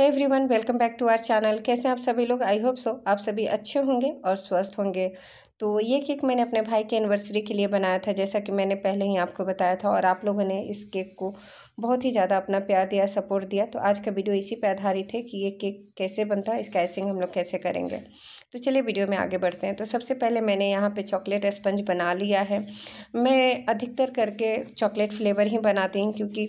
every everyone welcome back to our channel कैसे आप सभी लोग आई होप सो आप सभी अच्छे होंगे और स्वस्थ होंगे तो ये केक मैंने अपने भाई के एनिवर्सरी के लिए बनाया था जैसा कि मैंने पहले ही आपको बताया था और आप लोगों ने इस केक को बहुत ही ज़्यादा अपना प्यार दिया सपोर्ट दिया तो आज का वीडियो इसी पर आधारित है कि ये केक कैसे बनता है इसका आइसिंग हम लोग कैसे करेंगे तो चलिए वीडियो में आगे बढ़ते हैं तो सबसे पहले मैंने यहाँ पे चॉकलेट स्पंज बना लिया है मैं अधिकतर करके चॉकलेट फ्लेवर ही बनाती हूँ क्योंकि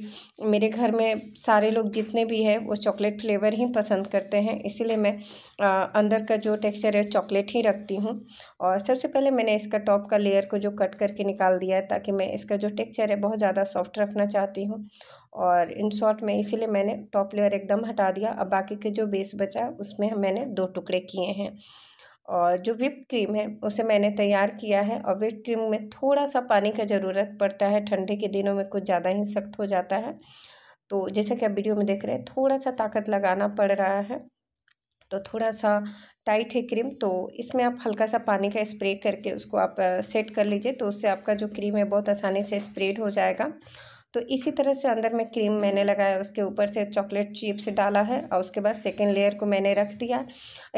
मेरे घर में सारे लोग जितने भी हैं वो चॉकलेट फ्लेवर ही पसंद करते हैं इसीलिए मैं आ, अंदर का जो टेक्सचर है चॉकलेट ही रखती हूँ और सबसे सबसे पहले मैंने इसका टॉप का लेयर को जो कट करके निकाल दिया है ताकि मैं इसका जो टेक्चर है बहुत ज़्यादा सॉफ्ट रखना चाहती हूँ और इन शॉर्ट में इसीलिए मैंने टॉप लेयर एकदम हटा दिया अब बाकी के जो बेस बचा उसमें मैंने दो टुकड़े किए हैं और जो विप क्रीम है उसे मैंने तैयार किया है और विप क्रीम में थोड़ा सा पानी का ज़रूरत पड़ता है ठंडे के दिनों में कुछ ज़्यादा ही सख्त हो जाता है तो जैसा कि आप वीडियो में देख रहे हैं थोड़ा सा ताकत लगाना पड़ रहा है तो थोड़ा सा टाइट है क्रीम तो इसमें आप हल्का सा पानी का स्प्रे करके उसको आप सेट कर लीजिए तो उससे आपका जो क्रीम है बहुत आसानी से स्प्रेड हो जाएगा तो इसी तरह से अंदर में क्रीम मैंने लगाया उसके ऊपर से चॉकलेट चिप्स डाला है और उसके बाद सेकेंड लेयर को मैंने रख दिया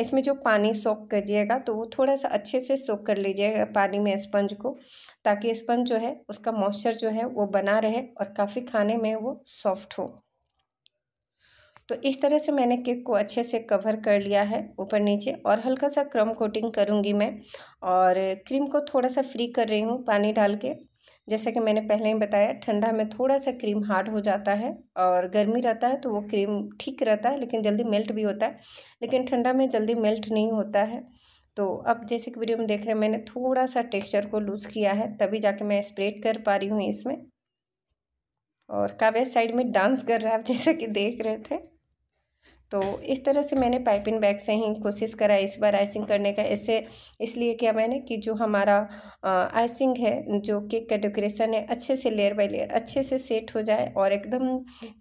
इसमें जो पानी सोख करिएगा तो वो थोड़ा सा अच्छे से सोख कर लीजिएगा पानी में स्पंज को ताकि स्पंज जो है उसका मॉइस्चर जो है वो बना रहे और काफ़ी खाने में वो सॉफ्ट हो तो इस तरह से मैंने केक को अच्छे से कवर कर लिया है ऊपर नीचे और हल्का सा क्रम कोटिंग करूँगी मैं और क्रीम को थोड़ा सा फ्री कर रही हूँ पानी डाल के जैसा कि मैंने पहले ही बताया ठंडा में थोड़ा सा क्रीम हार्ड हो जाता है और गर्मी रहता है तो वो क्रीम ठीक रहता है लेकिन जल्दी मेल्ट भी होता है लेकिन ठंडा में जल्दी मेल्ट नहीं होता है तो अब जैसे कि वीडियो में देख रहे हैं मैंने थोड़ा सा टेक्सचर को लूज़ किया है तभी जाके मैं स्प्रेड कर पा रही हूँ इसमें और काव्य साइड में डांस कर रहा है आप जैसा कि देख रहे थे तो इस तरह से मैंने पाइपिंग बैग से ही कोशिश करा इस बार आइसिंग करने का ऐसे इसलिए क्या मैंने कि जो हमारा आइसिंग है जो केक का डेकोरेशन है अच्छे से लेयर बाय लेयर अच्छे से सेट हो जाए और एकदम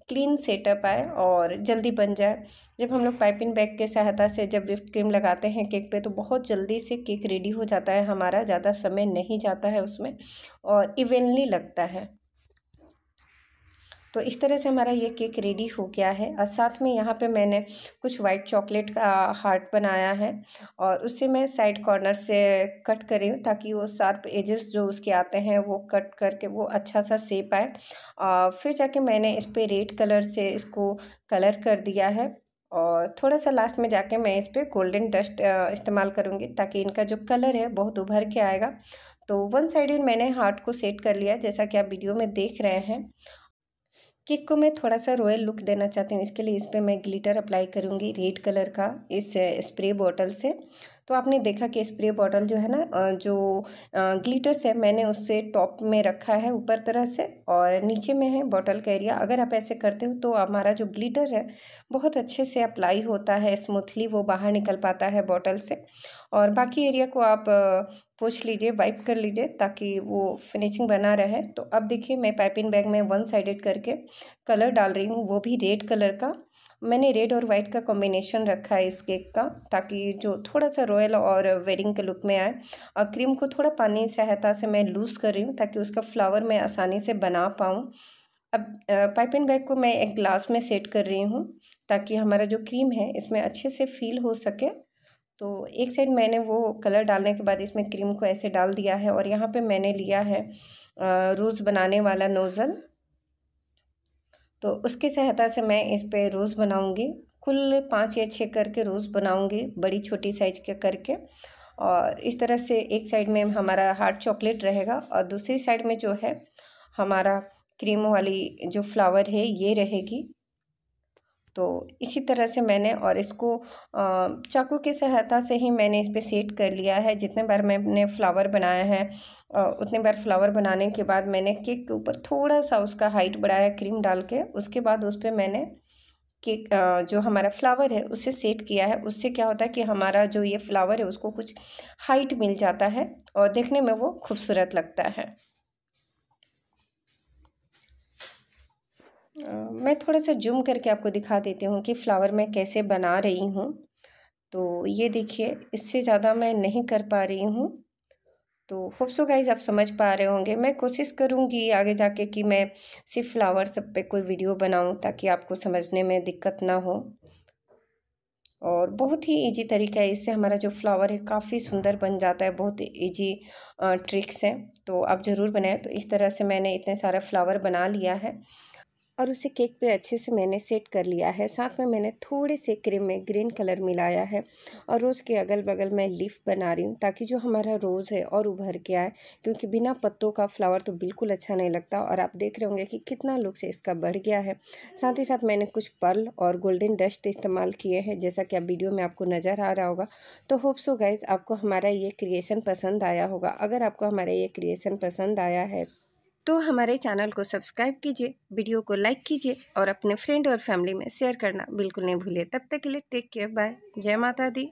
क्लीन सेटअप आए और जल्दी बन जाए जब हम लोग पाइपिंग बैग के सहायता से जब विफ्ट क्रीम लगाते हैं केक पे तो बहुत जल्दी से केक रेडी हो जाता है हमारा ज़्यादा समय नहीं जाता है उसमें और इवेनली लगता है तो इस तरह से हमारा ये केक रेडी हो गया है और साथ में यहाँ पे मैंने कुछ वाइट चॉकलेट का हार्ट बनाया है और उसे मैं साइड कॉर्नर से कट कर रही हूँ ताकि वो शार्प एजेस जो उसके आते हैं वो कट करके वो अच्छा सा सेप आए और फिर जाके मैंने इस पर रेड कलर से इसको कलर कर दिया है और थोड़ा सा लास्ट में जाके मैं इस पर गोल्डन डस्ट इस्तेमाल करूँगी ताकि इनका जो कलर है बहुत उभर के आएगा तो वन साइड मैंने हार्ट को सेट कर लिया जैसा कि आप वीडियो में देख रहे हैं केक को मैं थोड़ा सा रॉयल लुक देना चाहती हूँ इसके लिए इस पर मैं ग्लिटर अप्लाई करूँगी रेड कलर का इस स्प्रे बॉटल से तो आपने देखा कि स्प्रे बॉटल जो है ना जो ग्लिटर्स है मैंने उससे टॉप में रखा है ऊपर तरह से और नीचे में है बॉटल का एरिया अगर आप ऐसे करते हो तो हमारा जो ग्लिटर है बहुत अच्छे से अप्लाई होता है स्मूथली वो बाहर निकल पाता है बॉटल से और बाकी एरिया को आप पूछ लीजिए वाइप कर लीजिए ताकि वो फिनिशिंग बना रहे तो अब देखिए मैं पाइपिंग बैग में वन साइडेड करके कलर डाल रही हूँ वो भी रेड कलर का मैंने रेड और वाइट का कॉम्बिनेशन रखा है इस केक का ताकि जो थोड़ा सा रॉयल और वेडिंग के लुक में आए और क्रीम को थोड़ा पानी सहायता से मैं लूज़ कर रही हूँ ताकि उसका फ्लावर मैं आसानी से बना पाऊँ अब पाइपिंग बैग को मैं एक ग्लास में सेट कर रही हूँ ताकि हमारा जो क्रीम है इसमें अच्छे से फील हो सके तो एक साइड मैंने वो कलर डालने के बाद इसमें क्रीम को ऐसे डाल दिया है और यहाँ पे मैंने लिया है रोज़ बनाने वाला नोज़ल तो उसकी सहायता से मैं इस पर रोज़ बनाऊँगी कुल पाँच या छः करके रोज़ बनाऊँगी बड़ी छोटी साइज के करके और इस तरह से एक साइड में हमारा हार्ड चॉकलेट रहेगा और दूसरी साइड में जो है हमारा क्रीम वाली जो फ्लावर है ये रहेगी तो इसी तरह से मैंने और इसको चाकू की सहायता से ही मैंने इस पर सेट कर लिया है जितने बार मैंने फ़्लावर बनाया है उतने बार फ्लावर बनाने के बाद मैंने केक के ऊपर थोड़ा सा उसका हाइट बढ़ाया क्रीम डाल के उसके बाद उस पर मैंने केक जो हमारा फ्लावर है उसे सेट किया है उससे क्या होता है कि हमारा जो ये फ्लावर है उसको कुछ हाइट मिल जाता है और देखने में वो खूबसूरत लगता है मैं थोड़ा सा जूम करके आपको दिखा देती हूँ कि फ़्लावर मैं कैसे बना रही हूँ तो ये देखिए इससे ज़्यादा मैं नहीं कर पा रही हूँ तो होप सो गाइज आप समझ पा रहे होंगे मैं कोशिश करूँगी आगे जाके कि मैं सिर्फ फ्लावर सब पे कोई वीडियो बनाऊँ ताकि आपको समझने में दिक्कत ना हो और बहुत ही इजी तरीका है इससे हमारा जो फ्लावर है काफ़ी सुंदर बन जाता है बहुत इजी ट्रिक्स हैं तो आप ज़रूर बनाएं तो इस तरह से मैंने इतने सारा फ्लावर बना लिया है और उसे केक पे अच्छे से मैंने सेट कर लिया है साथ में मैंने थोड़े से क्रीम में ग्रीन कलर मिलाया है और रोज़ के अगल बगल मैं लीफ बना रही हूँ ताकि जो हमारा रोज़ है और उभर के आए क्योंकि बिना पत्तों का फ्लावर तो बिल्कुल अच्छा नहीं लगता और आप देख रहे होंगे कि कितना लुक से इसका बढ़ गया है साथ ही साथ मैंने कुछ पर्ल और गोल्डन डस्ट इस्तेमाल किए हैं जैसा कि आप वीडियो में आपको नज़र आ रहा होगा तो होप सो गाइज़ आपको हमारा ये क्रिएशन पसंद आया होगा अगर आपको हमारा ये क्रिएशन पसंद आया है तो हमारे चैनल को सब्सक्राइब कीजिए वीडियो को लाइक कीजिए और अपने फ्रेंड और फैमिली में शेयर करना बिल्कुल नहीं भूलिए तब तक के लिए टेक केयर बाय जय माता दी